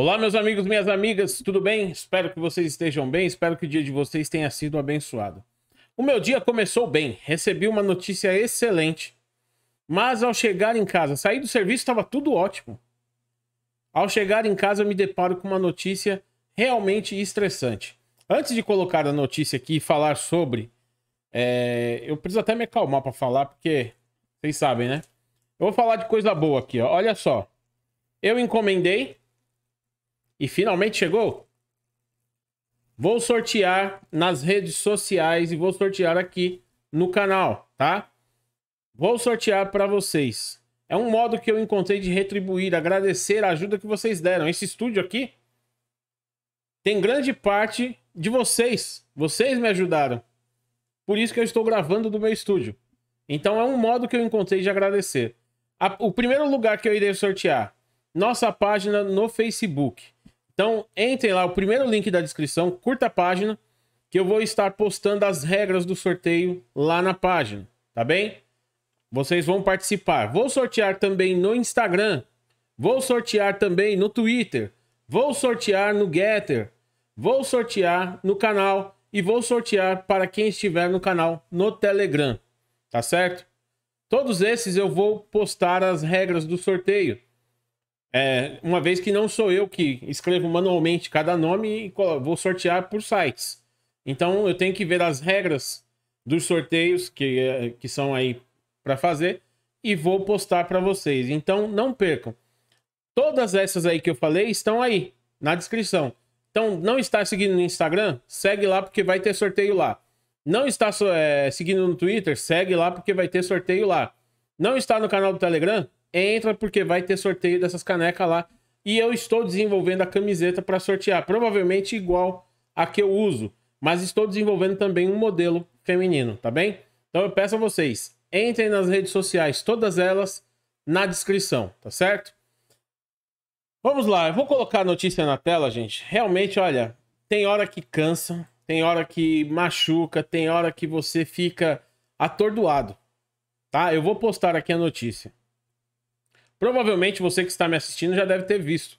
Olá, meus amigos, minhas amigas, tudo bem? Espero que vocês estejam bem, espero que o dia de vocês tenha sido abençoado. O meu dia começou bem, recebi uma notícia excelente, mas ao chegar em casa, saí do serviço, estava tudo ótimo. Ao chegar em casa, me deparo com uma notícia realmente estressante. Antes de colocar a notícia aqui e falar sobre, é... eu preciso até me acalmar para falar, porque vocês sabem, né? Eu vou falar de coisa boa aqui, ó. olha só. Eu encomendei e finalmente chegou. Vou sortear nas redes sociais e vou sortear aqui no canal, tá? Vou sortear para vocês. É um modo que eu encontrei de retribuir, agradecer a ajuda que vocês deram. Esse estúdio aqui tem grande parte de vocês. Vocês me ajudaram. Por isso que eu estou gravando do meu estúdio. Então é um modo que eu encontrei de agradecer. A, o primeiro lugar que eu irei sortear, nossa página no Facebook. Então, entrem lá, o primeiro link da descrição, curta a página, que eu vou estar postando as regras do sorteio lá na página, tá bem? Vocês vão participar. Vou sortear também no Instagram, vou sortear também no Twitter, vou sortear no Getter, vou sortear no canal e vou sortear para quem estiver no canal no Telegram, tá certo? Todos esses eu vou postar as regras do sorteio. É, uma vez que não sou eu que escrevo manualmente cada nome e vou sortear por sites. Então eu tenho que ver as regras dos sorteios que, é, que são aí para fazer e vou postar para vocês. Então não percam. Todas essas aí que eu falei estão aí na descrição. Então não está seguindo no Instagram? Segue lá porque vai ter sorteio lá. Não está é, seguindo no Twitter? Segue lá porque vai ter sorteio lá. Não está no canal do Telegram? entra porque vai ter sorteio dessas canecas lá. E eu estou desenvolvendo a camiseta para sortear, provavelmente igual a que eu uso, mas estou desenvolvendo também um modelo feminino, tá bem? Então eu peço a vocês, entrem nas redes sociais, todas elas na descrição, tá certo? Vamos lá, eu vou colocar a notícia na tela, gente. Realmente, olha, tem hora que cansa, tem hora que machuca, tem hora que você fica atordoado, tá? Eu vou postar aqui a notícia. Provavelmente você que está me assistindo já deve ter visto.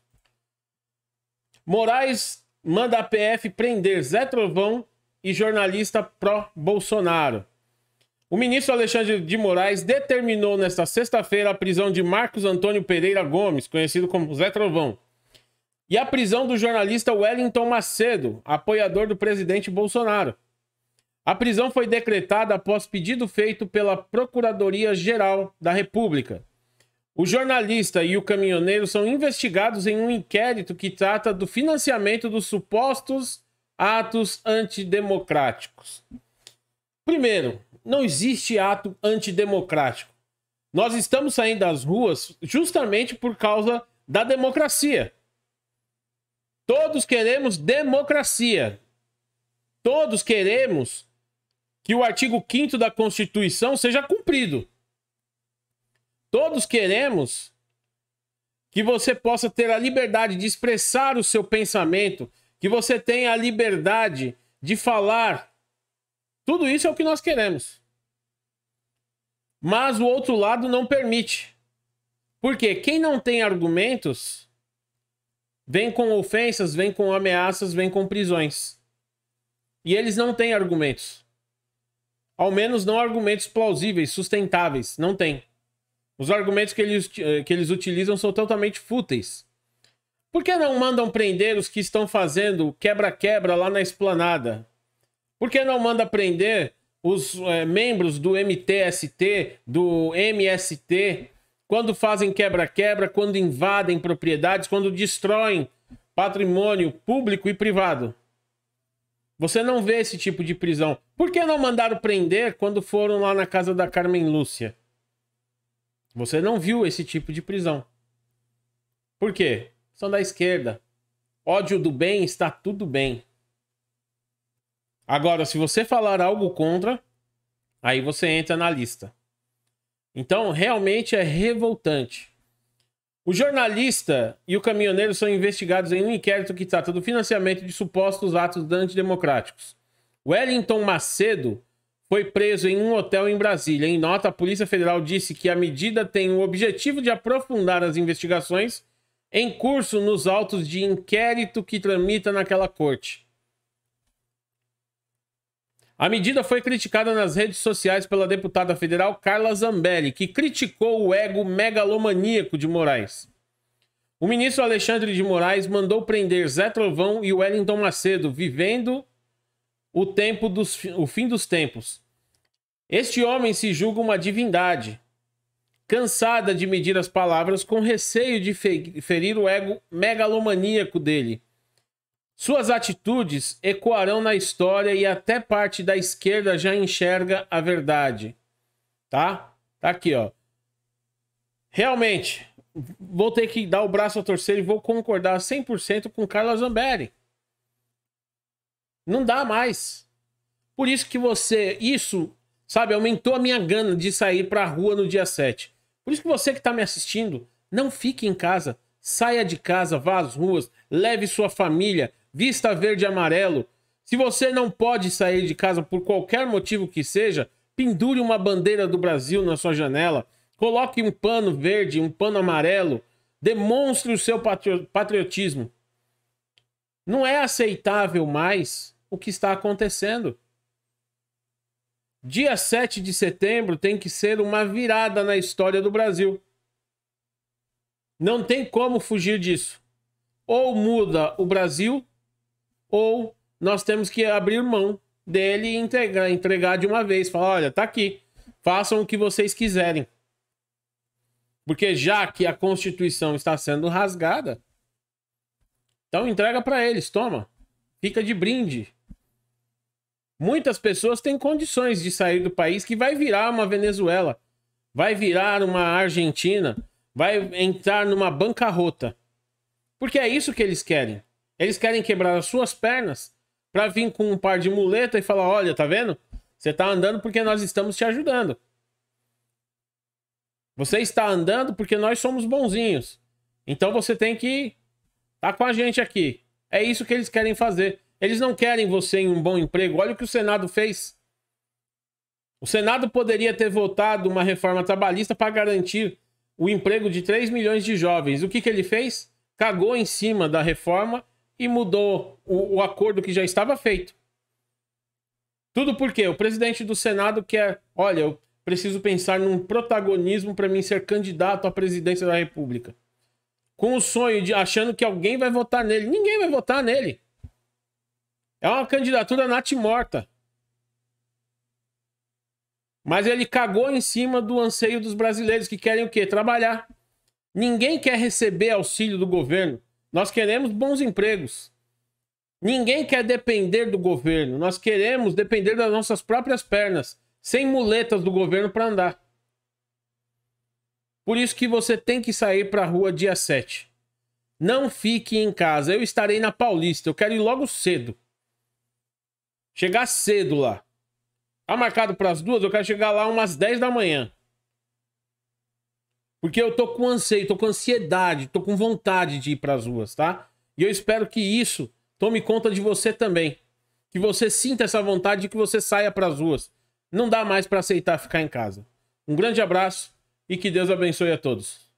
Moraes manda a PF prender Zé Trovão e jornalista pró-Bolsonaro. O ministro Alexandre de Moraes determinou nesta sexta-feira a prisão de Marcos Antônio Pereira Gomes, conhecido como Zé Trovão, e a prisão do jornalista Wellington Macedo, apoiador do presidente Bolsonaro. A prisão foi decretada após pedido feito pela Procuradoria-Geral da República, o jornalista e o caminhoneiro são investigados em um inquérito que trata do financiamento dos supostos atos antidemocráticos. Primeiro, não existe ato antidemocrático. Nós estamos saindo das ruas justamente por causa da democracia. Todos queremos democracia. Todos queremos que o artigo 5 da Constituição seja cumprido. Todos queremos que você possa ter a liberdade de expressar o seu pensamento, que você tenha a liberdade de falar. Tudo isso é o que nós queremos. Mas o outro lado não permite. Porque quem não tem argumentos vem com ofensas, vem com ameaças, vem com prisões. E eles não têm argumentos. Ao menos não argumentos plausíveis, sustentáveis. Não tem. Os argumentos que eles, eh, que eles utilizam são totalmente fúteis. Por que não mandam prender os que estão fazendo quebra-quebra lá na esplanada? Por que não manda prender os é, membros do MTST, do MST, quando fazem quebra-quebra, quando invadem propriedades, quando destroem patrimônio público e privado? Você não vê esse tipo de prisão. Por que não mandaram prender quando foram lá na casa da Carmen Lúcia? Você não viu esse tipo de prisão. Por quê? São da esquerda. Ódio do bem está tudo bem. Agora, se você falar algo contra, aí você entra na lista. Então, realmente é revoltante. O jornalista e o caminhoneiro são investigados em um inquérito que trata do financiamento de supostos atos antidemocráticos. Wellington Macedo foi preso em um hotel em Brasília. Em nota, a Polícia Federal disse que a medida tem o objetivo de aprofundar as investigações em curso nos autos de inquérito que tramita naquela corte. A medida foi criticada nas redes sociais pela deputada federal Carla Zambelli, que criticou o ego megalomaníaco de Moraes. O ministro Alexandre de Moraes mandou prender Zé Trovão e Wellington Macedo, vivendo o tempo dos o fim dos tempos. Este homem se julga uma divindade, cansada de medir as palavras com receio de ferir o ego megalomaníaco dele. Suas atitudes ecoarão na história e até parte da esquerda já enxerga a verdade. Tá? Tá aqui, ó. Realmente, vou ter que dar o braço a torcer e vou concordar 100% com Carla Zambelli. Não dá mais. Por isso que você. Isso, sabe, aumentou a minha gana de sair pra rua no dia 7. Por isso que você que tá me assistindo, não fique em casa. Saia de casa, vá às ruas, leve sua família, vista verde e amarelo. Se você não pode sair de casa por qualquer motivo que seja, pendure uma bandeira do Brasil na sua janela, coloque um pano verde, um pano amarelo, demonstre o seu patriotismo. Não é aceitável mais o que está acontecendo. Dia 7 de setembro tem que ser uma virada na história do Brasil. Não tem como fugir disso. Ou muda o Brasil, ou nós temos que abrir mão dele e entregar, entregar de uma vez. Falar: olha, tá aqui, façam o que vocês quiserem. Porque já que a Constituição está sendo rasgada, então entrega para eles, toma. Fica de brinde. Muitas pessoas têm condições de sair do país que vai virar uma Venezuela, vai virar uma Argentina, vai entrar numa bancarrota. Porque é isso que eles querem. Eles querem quebrar as suas pernas para vir com um par de muleta e falar: olha, tá vendo? Você tá andando porque nós estamos te ajudando. Você está andando porque nós somos bonzinhos. Então você tem que tá com a gente aqui. É isso que eles querem fazer. Eles não querem você em um bom emprego. Olha o que o Senado fez. O Senado poderia ter votado uma reforma trabalhista para garantir o emprego de 3 milhões de jovens. O que, que ele fez? Cagou em cima da reforma e mudou o, o acordo que já estava feito. Tudo porque o presidente do Senado quer, olha, eu preciso pensar num protagonismo para mim ser candidato à presidência da República. Com o sonho de achando que alguém vai votar nele. Ninguém vai votar nele. É uma candidatura morta, Mas ele cagou em cima do anseio dos brasileiros que querem o quê? Trabalhar. Ninguém quer receber auxílio do governo. Nós queremos bons empregos. Ninguém quer depender do governo. Nós queremos depender das nossas próprias pernas, sem muletas do governo para andar. Por isso que você tem que sair para a rua dia 7. Não fique em casa. Eu estarei na Paulista. Eu quero ir logo cedo. Chegar cedo lá. Tá marcado para as duas, eu quero chegar lá umas 10 da manhã. Porque eu tô com anseio, tô com ansiedade, tô com vontade de ir para as ruas, tá? E eu espero que isso tome conta de você também. Que você sinta essa vontade e que você saia para as ruas. Não dá mais para aceitar ficar em casa. Um grande abraço e que Deus abençoe a todos.